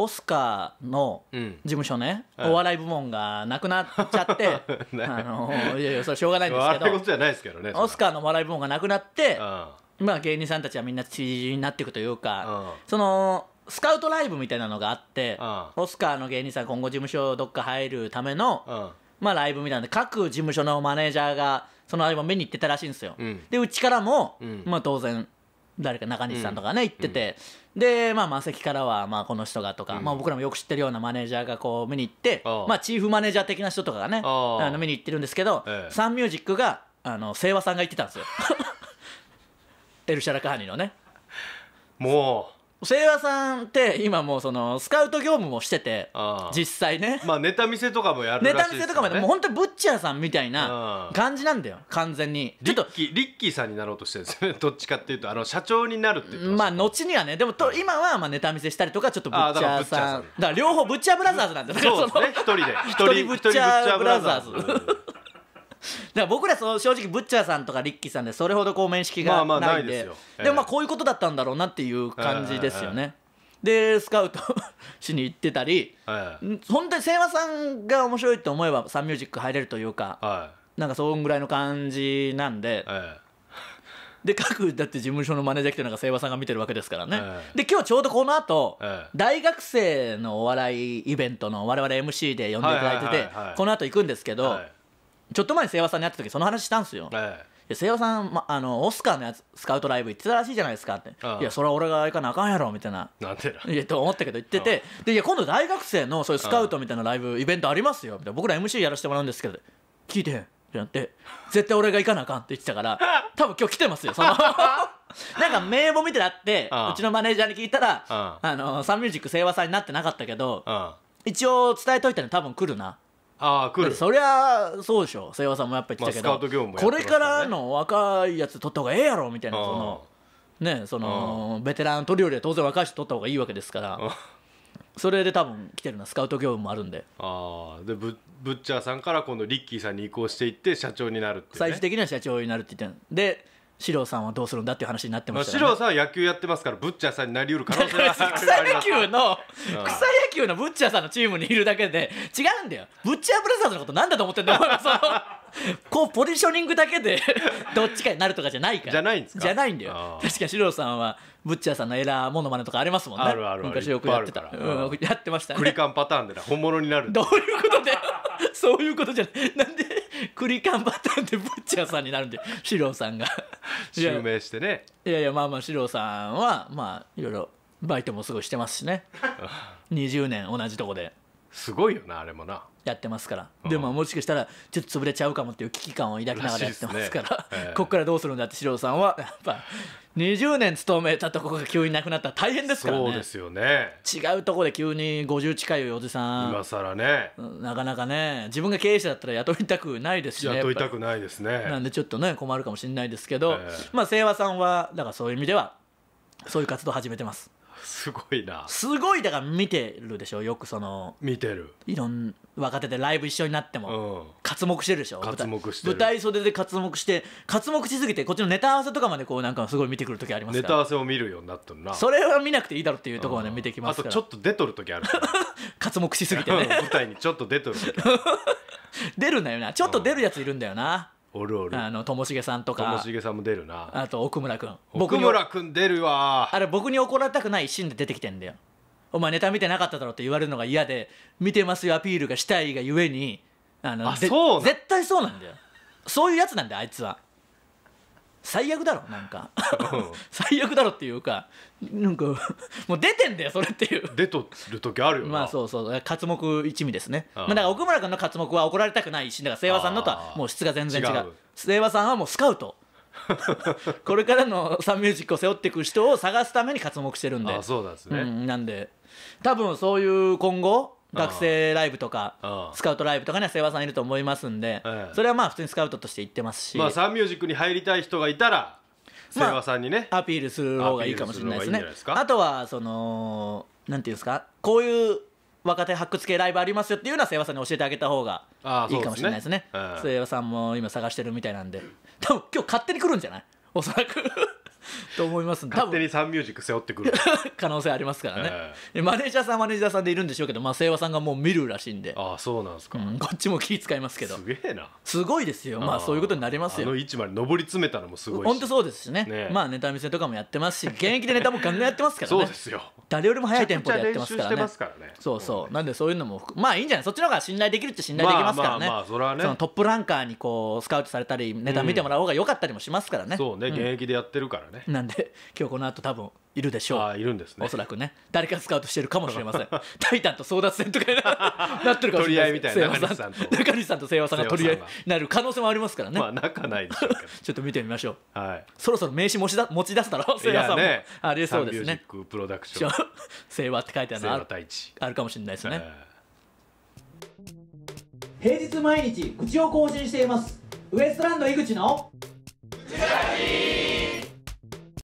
オスカーの事務所ね、うん、お笑い部門がなくなっちゃって、あのいやいやそれしょうがないんですけどオスカーのお笑い部門がなくなって、うん、まあ、芸人さんたちはみんな知事になっていくというか、うん、そのスカウトライブみたいなのがあって、オスカーの芸人さん今後事務所どっか入るための、まあ、ライブみたいなで各事務所のマネージャーがそのライブを見に行ってたらしいんですよ。でうちからも、まあ、当然誰か中西さんとかね行ってて。でまあマセキからはまあこの人がとか、まあ僕らもよく知ってるようなマネージャーがこう見に行ってまあチーフマネージャー的な人とかがねあの見に行ってるんですけど、サンミュージックがあの清和さんが言ってたんですよエ ルシャラカハニのねもうイワさんって今もうそのスカウト業務もしてて実際ねまあネタ見せとかもやるらしい、ね、ネタ見せとかももう本当にブッチャーさんみたいな感じなんだよ完全にリッキーさんになろうとしてるんですよね どっちかっていうとあの社長になるってまあ後にはねでもと今はまあネタ見せしたりとかちょっとブッチャーさんだから両方ブッチャーブラザーズなんですねそうですね一人で一人ブッチャーブラザーズから僕らそう正直ブッチャーさんとかリッキーさんでそれほどこう面識がないんで、まあでもまあこういうことだったんだろうなっていう感じですよね。でスカウトしに行ってたり、はい、本当に清和さんが面白いと思えばサンミュージック入れるというか、はい、なんかそんぐらいの感じなんで。はいで各だって事務所のマネージャー来てなんか清和さんが見てるわけですからね、で今日ちょうどこの後、え大学生のお笑いイベントの我々 MC で呼んでいただいてて、この後行くんですけど、はい、ちょっと前に清和さんに会った時その話したんですよ、ええ、清和さん、ま、あのオスカーのやつスカウトライブ行ってたらしいじゃないですかっていやそれは俺が行かなあかんやろみたいななんていやと思ったけど言っててでいや今度大学生のそういうスカウトみたいなライブイベントありますよみたいな僕ら MC やらせてもらうんですけど聞いてへんってなって絶対俺が行かなあかんって言ってたから 多分今日来てますよその なんか名簿見たあってうちのマネージャーに聞いたら「あのサンミュージック清和さんになってなかったけど一応伝えといたら多分来るな」ああ来るそりゃそうでしょ清和さんもやっぱりたけど、まあね、これからの若いやつ取った方がええやろみたいなそのねそのベテラン取るよりは当然若い人取った方がいいわけですからそれで多分来てるなスカウト業務もあるんでああでブブッチャーさんから今度リッキーさんに移行していって社長になるって、ね、最終的には社長になるって言ってで四郎さんはどうするんだっていう話になってましたね、四郎さんは野球やってますからブッチャーさんになりうる可能性が草野球の、草野球のブッチャーさんのチームにいるだけで違うんだよブッチャーブラザーズのことなんだと思ってんだよ そのこうポジショニングだけで どっちかになるとかじゃないからじゃないんですかじゃないんだよ確か四郎さんはブッチャーさんのエラーモノマネとかありますもんねあるある昔よくやってたら、うん、やってましたねクリカンパターンで本物になるどういうことで そういうことじゃないなんで栗缶パターンでブッチャーさんになるんで四郎さんが 襲名してねいやいやまあまあ四郎さんはまあいろいろバイトもすごいしてますしね20 年同じとこですごいよなあれもなやってますから、うん、でももしかしたらちょっと潰れちゃうかもっていう危機感を抱きながらやってますから、ねここからどうするんだって四郎さんはやっぱ20年勤めたとこが急になくなったら大変ですからねそうですよね違うとこで急に50近いおじさん今更ねなかなかね自分が経営者だったら雇いたくないですしね雇いたくないですねなんでちょっとね困るかもしれないですけど、えー、まあ清和さんはだからそういう意味ではそういう活動を始めてますすごいなすごいだから見てるでしょよくその見てるいろん若手でライブ一緒になっても、うん、活目してるでしょ活目して舞台袖で活目して活目しすぎてこっちのネタ合わせとかまでこうなんかすごい見てくる時ありますからネタ合わせを見るようになっるなそれは見なくていいだろっていうところまで見てきますから、あとちょっと出とる時ある 活目しすぎてね 舞台にちょっと出とる時 出るんだよなちょっと出るやついるんだよな、おるおるあのともしげさんととかもしげさんも出るなあと奥村君奥村君出るわあれ僕に怒られたくないシーンで出てきてんだよお前ネタ見てなかっただろって言われるのが嫌で見てますよアピールがしたいがゆえにあのあそう絶対そうなんだよそういうやつなんだよあいつは最悪だろなんか 最悪だろっていうかなんかもう出てんだよそれっていう出とる時あるよなまあそうそう活目一味ですねまあだから奥村君の活目は怒られたくないしだから清和さんのとはもう質が全然違う清和さんはもうスカウト これからのサンミュージックを背負っていく人を探すために活目してるんであそうなんですね、うん、なんで多分そういう今後学生ライブとかスカウトライブとかには世話さんいると思いますんで、それはまあ普通にスカウトとして行ってますしまあサンミュージックに入りたい人がいたら世話さんにね、アピールする方がいいかもしれないですねあとはそのなんていうんですかこういう若手発掘系ライブありますよっていうのは世話さんに教えてあげた方がいいかもしれないですね世話、さんも今探してるみたいなんで多分今日勝手に来るんじゃないおそらく と思います勝手にサンミュージック背負ってくる 可能性ありますからね、えー、マネージャーさんマネージャーさんでいるんでしょうけど、まあ、清和さんがもう見るらしいんでああそうなんですか、うん、こっちも気使いますけどすげえなすごいですよまあそういうことになりますよあの位置まで上り詰めたのもすごいし本当そうですしね、ね、まあネタ見せとかもやってますし現役でネタもガンガンやってますからねそうですよ誰よりも早いテンポでやってますからね、ね、そうそう、うなんでそういうのもまあいいんじゃないそっちの方が信頼できるって信頼できますからね,、まあ、それはねトップランカーにこうスカウトされたりネタ見てもらう方が良かったりもしますからね、うん、そうね現役でやってるからね、ねなんで 今日この後多分いるでしょうあいるんですねおそらくね誰かスカウトしてるかもしれませんタイタンと争奪戦とかに なってるかもしれないみたいな中西さんと中西さんと清和さんが取り合いになる可能性もありますからねまあ仲ないでしょう ちょっと見てみましょう、はい、そろそろ名刺持ちだ持ち出すだろ清和さんも、ね、ありえそうですねプロダクション清和って書いてあるのあるかもしれないですね、平日毎日口を更新していますウエストランド井口の口